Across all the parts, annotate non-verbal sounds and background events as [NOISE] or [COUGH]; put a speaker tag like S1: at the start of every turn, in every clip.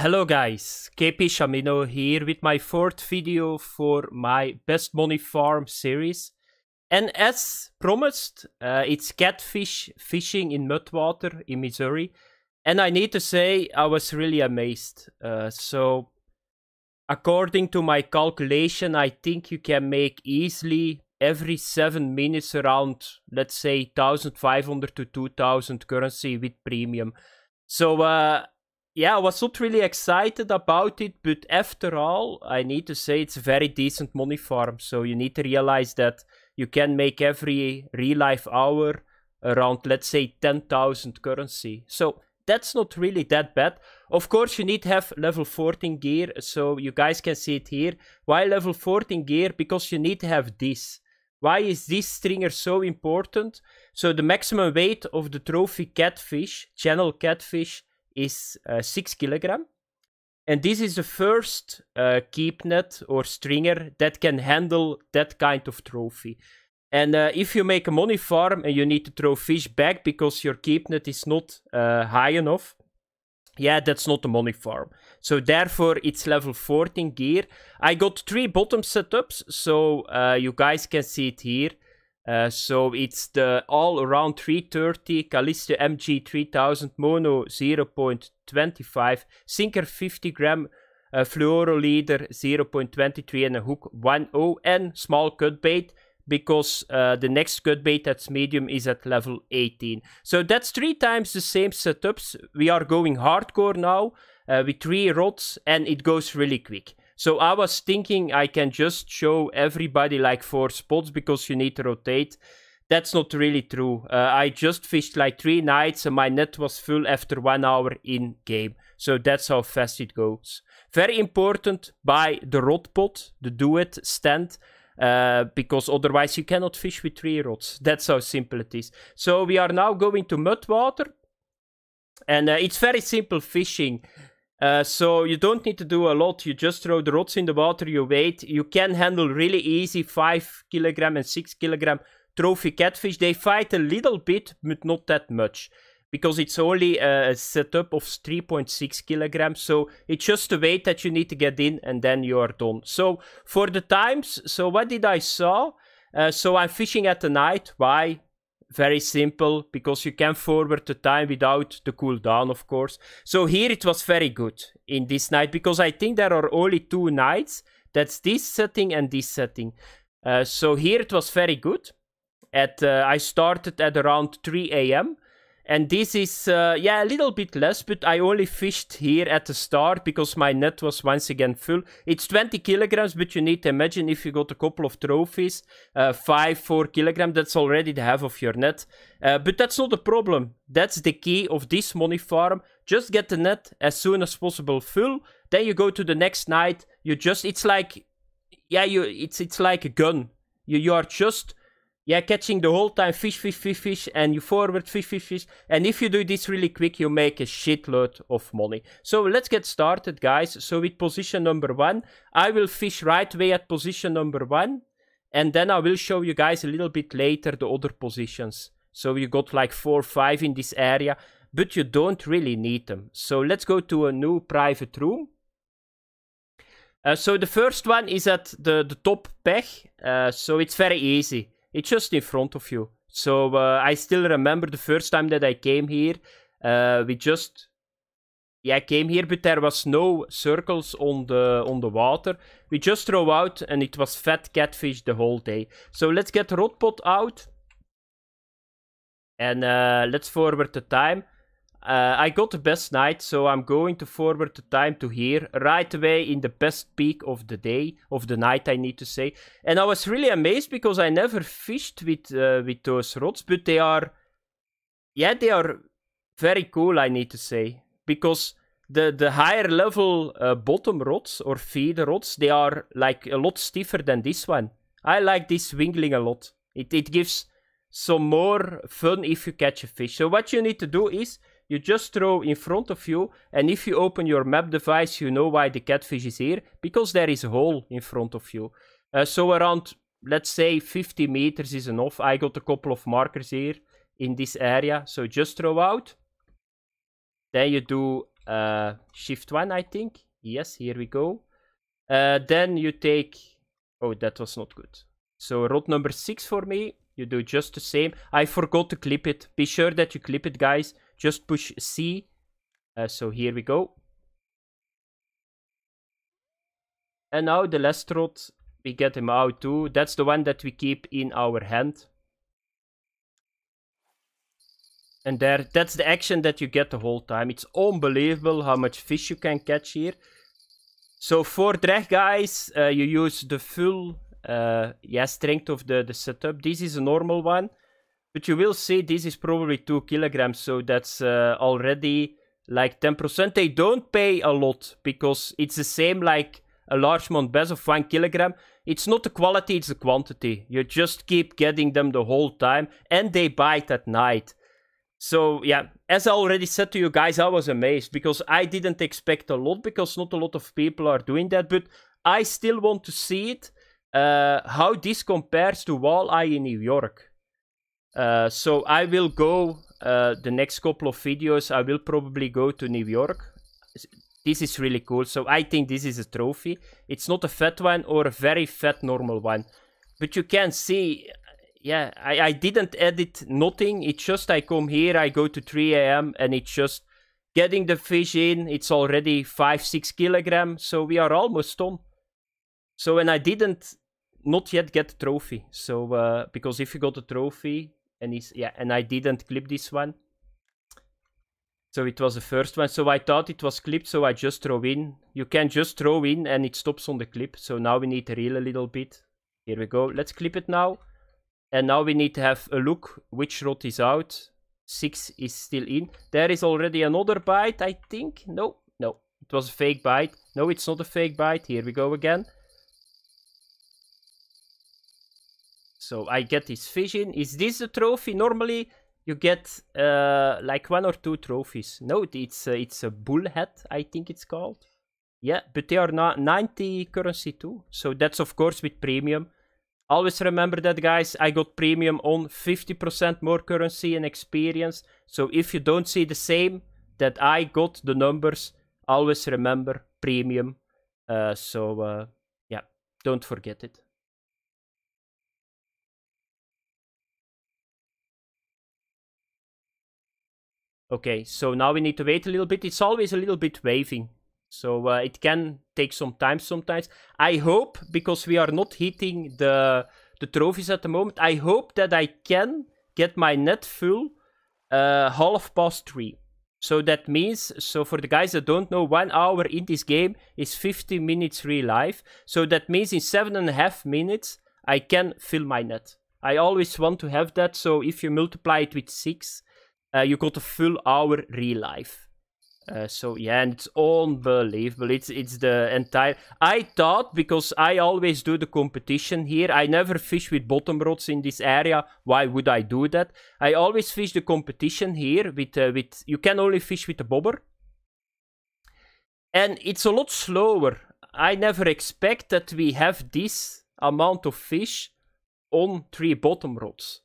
S1: Hello guys, KP Shamino here with my fourth video for my Best Money Farm series. And as promised, uh, it's catfish fishing in mudwater in Missouri. And I need to say, I was really amazed. Uh, so, according to my calculation, I think you can make easily every 7 minutes around, let's say, 1500 to 2000 currency with premium. So, uh, yeah, I was not really excited about it, but after all, I need to say it's a very decent money farm. So you need to realize that you can make every real life hour around, let's say, 10,000 currency. So that's not really that bad. Of course, you need to have level 14 gear, so you guys can see it here. Why level 14 gear? Because you need to have this. Why is this stringer so important? So the maximum weight of the trophy catfish, channel catfish, is uh, 6 kilogram. And this is the first uh, keepnet or stringer that can handle that kind of trophy. And uh, if you make a money farm and you need to throw fish back because your keepnet is not uh, high enough, yeah, that's not a money farm. So therefore, it's level 14 gear. I got three bottom setups, so uh, you guys can see it here. Uh, so it's the all around 330 Callisto MG 3000 mono 0.25 sinker 50 gram uh, fluoro leader 0.23 and a hook 1.0 and small cut bait because uh, the next cut bait that's medium is at level 18. So that's three times the same setups. We are going hardcore now uh, with three rods and it goes really quick. So I was thinking I can just show everybody like four spots because you need to rotate. That's not really true. Uh, I just fished like three nights and my net was full after one hour in game. So that's how fast it goes. Very important, buy the rod pot, the do it stand. Uh, because otherwise you cannot fish with three rods. That's how simple it is. So we are now going to mud water. And uh, it's very simple fishing. Uh, so you don't need to do a lot. You just throw the rods in the water, you wait. You can handle really easy 5 kilogram and 6 kilogram trophy catfish. They fight a little bit, but not that much. Because it's only a setup of 3.6 kilograms. So it's just the weight that you need to get in and then you are done. So for the times, so what did I saw? Uh, so I'm fishing at the night. Why? very simple because you can forward the time without the cooldown, of course. So here it was very good in this night because I think there are only two nights. That's this setting and this setting. Uh, so here it was very good. At uh, I started at around 3 a.m. And this is, uh, yeah, a little bit less, but I only fished here at the start because my net was once again full. It's 20 kilograms, but you need to imagine if you got a couple of trophies, uh, 5, 4 kilograms. that's already the half of your net. Uh, but that's not the problem. That's the key of this money farm. Just get the net as soon as possible full. Then you go to the next night. You just, it's like, yeah, you, it's, it's like a gun. You, you are just yeah, catching the whole time fish, fish, fish, fish, and you forward fish, fish, fish. And if you do this really quick, you make a shitload of money. So let's get started, guys. So with position number one, I will fish right away at position number one. And then I will show you guys a little bit later the other positions. So you got like four, five in this area, but you don't really need them. So let's go to a new private room. Uh, so the first one is at the, the top peg. Uh, so it's very easy it's just in front of you. So uh, I still remember the first time that I came here. Uh, we just, yeah, I came here, but there was no circles on the on the water. We just throw out, and it was fat catfish the whole day. So let's get rotpot out, and uh, let's forward the time. Uh, I got the best night, so I'm going to forward the time to here right away in the best peak of the day, of the night, I need to say. And I was really amazed because I never fished with uh, with those rods, but they are, yeah, they are very cool, I need to say, because the the higher level uh, bottom rods or feeder rods, they are like a lot stiffer than this one. I like this wingling a lot. It it gives some more fun if you catch a fish. So what you need to do is you just throw in front of you and if you open your map device you know why the catfish is here because there is a hole in front of you uh, so around let's say 50 meters is enough i got a couple of markers here in this area so just throw out then you do uh, shift one i think yes here we go uh, then you take oh that was not good so rod number six for me you do just the same i forgot to clip it be sure that you clip it guys just push C. Uh, so here we go. And now the Lestrot, we get him out too. That's the one that we keep in our hand. And there, that's the action that you get the whole time. It's unbelievable how much fish you can catch here. So for drag guys, uh, you use the full uh, yeah, strength of the, the setup. This is a normal one. But you will see this is probably 2 kilograms, so that's uh, already like 10%. They don't pay a lot because it's the same like a large Mount Bass of 1 kilogram. It's not the quality, it's the quantity. You just keep getting them the whole time and they bite at night. So yeah, as I already said to you guys, I was amazed because I didn't expect a lot because not a lot of people are doing that, but I still want to see it, uh, how this compares to Walleye in New York. Uh, so I will go uh, the next couple of videos. I will probably go to New York. This is really cool. So I think this is a trophy. It's not a fat one or a very fat normal one. But you can see, yeah, I, I didn't edit nothing. It's just I come here, I go to 3 a.m. and it's just getting the fish in. It's already 5, 6 kilogram. So we are almost done. So and I didn't not yet get the trophy. So uh, because if you got the trophy, and he's yeah and i didn't clip this one so it was the first one so i thought it was clipped so i just throw in you can just throw in and it stops on the clip so now we need to reel a little bit here we go let's clip it now and now we need to have a look which rod is out six is still in there is already another bite i think no no it was a fake bite no it's not a fake bite here we go again So I get this vision. Is this a trophy? Normally you get uh, like one or two trophies. No, it's a, uh, it's a bull hat, I think it's called. Yeah, but they are not 90 currency too. So that's of course with premium. Always remember that guys, I got premium on 50% more currency and experience. So if you don't see the same that I got the numbers, always remember premium. Uh, so uh, yeah, don't forget it. Okay, so now we need to wait a little bit. It's always a little bit waving. So uh, it can take some time sometimes. I hope, because we are not hitting the, the trophies at the moment, I hope that I can get my net full uh, half past three. So that means, so for the guys that don't know, one hour in this game is 50 minutes real life. So that means in seven and a half minutes, I can fill my net. I always want to have that. So if you multiply it with six, uh, you got a full hour real life. Uh, so yeah, and it's unbelievable. It's it's the entire. I thought because I always do the competition here. I never fish with bottom rods in this area. Why would I do that? I always fish the competition here with uh, with. You can only fish with a bobber, and it's a lot slower. I never expect that we have this amount of fish on three bottom rods.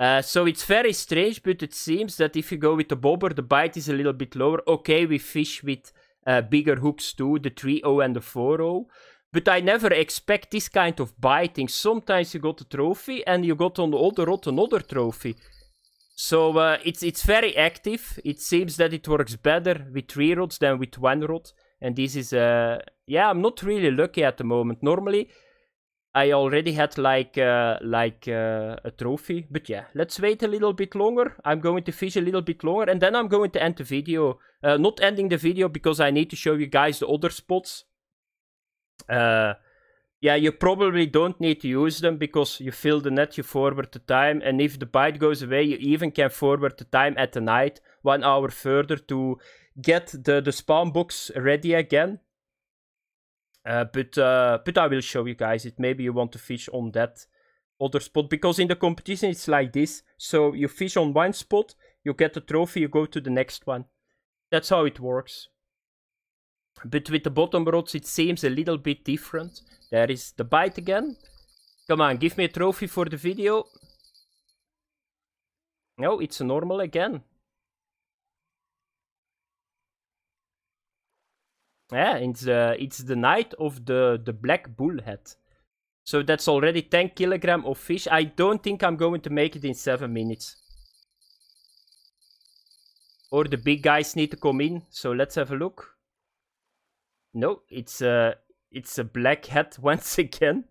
S1: Uh, so it's very strange, but it seems that if you go with the bobber, the bite is a little bit lower. Okay, we fish with uh, bigger hooks too, the 3-0 and the 4-0. But I never expect this kind of biting. Sometimes you got a trophy and you got on the other rod another trophy. So uh, it's, it's very active. It seems that it works better with 3 rods than with 1 rod. And this is, yeah, I'm not really lucky at the moment. Normally, I already had like uh, like uh, a trophy, but yeah, let's wait a little bit longer. I'm going to fish a little bit longer, and then I'm going to end the video. Uh, not ending the video because I need to show you guys the other spots. Uh, yeah, you probably don't need to use them because you fill the net, you forward the time, and if the bite goes away, you even can forward the time at the night, one hour further to get the, the spawn box ready again. Uh, but uh, but I will show you guys it. Maybe you want to fish on that other spot because in the competition it's like this. So you fish on one spot, you get the trophy, you go to the next one. That's how it works. But with the bottom rods it seems a little bit different. There is the bite again. Come on, give me a trophy for the video. No, it's normal again. Yeah, it's, uh, it's the night of the, the black bull head. So that's already 10 kilogram of fish. I don't think I'm going to make it in 7 minutes. Or the big guys need to come in. So let's have a look. No, it's a, it's a black head [LAUGHS] once again.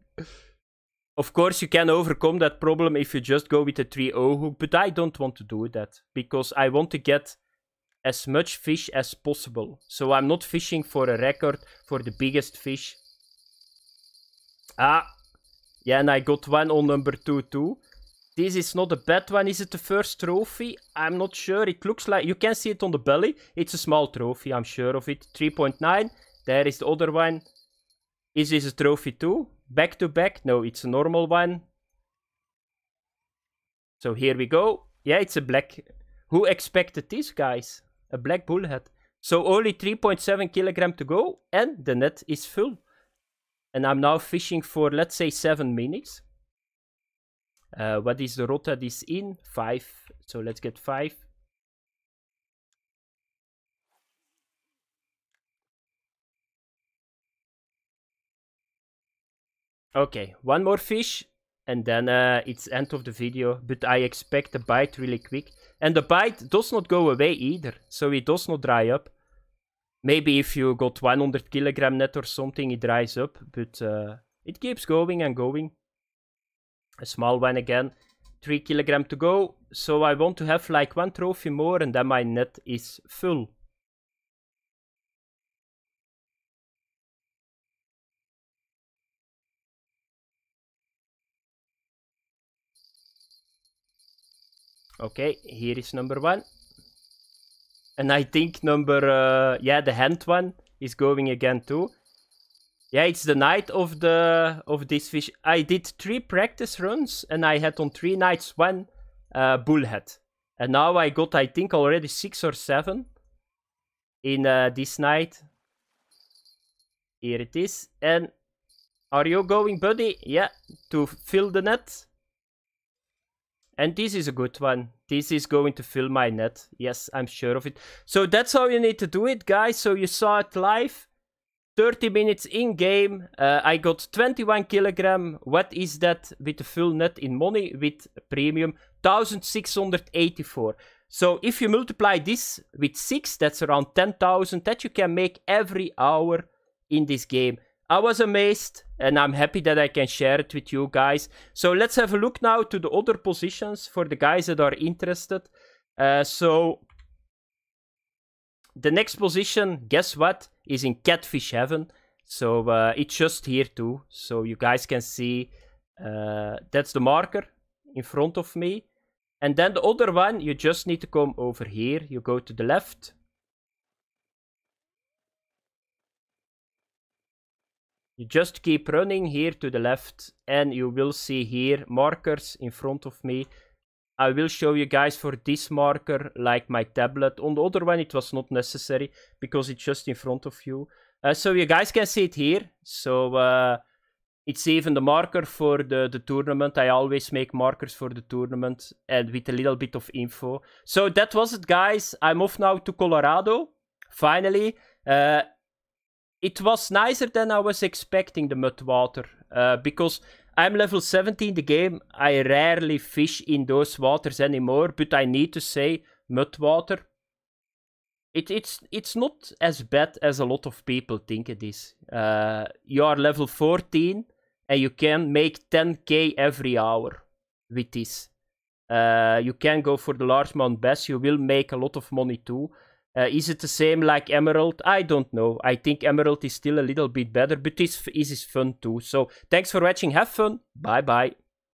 S1: of course, you can overcome that problem if you just go with a 3-0 hook. But I don't want to do that. Because I want to get as much fish as possible. So I'm not fishing for a record for the biggest fish. Ah, yeah, and I got one on number two too. This is not a bad one. Is it the first trophy? I'm not sure. It looks like... You can see it on the belly. It's a small trophy, I'm sure of it. 3.9. There is the other one. Is this a trophy too? Back to back? No, it's a normal one. So here we go. Yeah, it's a black. Who expected this, guys? a black bullhead. So only 3.7 kilogram to go and the net is full. And I'm now fishing for let's say 7 minutes. Uh, what is the rod that is in? 5. So let's get 5. Okay, one more fish and then uh, it's end of the video. But I expect a bite really quick. And the bite does not go away either, so it does not dry up. Maybe if you got 100 kilogram net or something, it dries up, but uh, it keeps going and going. A small one again, 3 kilogram to go, so I want to have like one trophy more and then my net is full. Okay, here is number one. And I think number, uh, yeah, the hand one is going again too. Yeah, it's the night of the of this fish. I did three practice runs and I had on three nights one uh, bullhead. And now I got, I think, already six or seven in uh, this night. Here it is. And are you going, buddy? Yeah, to fill the net. And this is a good one. This is going to fill my net. Yes, I'm sure of it. So that's how you need to do it, guys. So you saw it live. 30 minutes in game. Uh, I got 21 kilogram. What is that with the full net in money with premium? 1684. So if you multiply this with 6, that's around 10,000 that you can make every hour in this game. I was amazed and I'm happy that I can share it with you guys. So let's have a look now to the other positions for the guys that are interested. Uh, so the next position, guess what, is in Catfish Heaven. So uh, it's just here too. So you guys can see uh, that's the marker in front of me. And then the other one, you just need to come over here. You go to the left You just keep running here to the left and you will see here markers in front of me. I will show you guys for this marker like my tablet. On the other one it was not necessary because it's just in front of you. Uh, so you guys can see it here. So uh, it's even the marker for the, the tournament. I always make markers for the tournament and with a little bit of info. So that was it guys. I'm off now to Colorado. Finally. Uh, it was nicer than I was expecting the mudwater uh, because I'm level 17 the game. I rarely fish in those waters anymore, but I need to say mudwater. It, it's it's not as bad as a lot of people think it is. Uh, you are level 14 and you can make 10k every hour with this. Uh, you can go for the large mount bass. You will make a lot of money too uh, is it the same like Emerald? I don't know. I think Emerald is still a little bit better, but this is fun too. So thanks for watching. Have fun. Bye bye.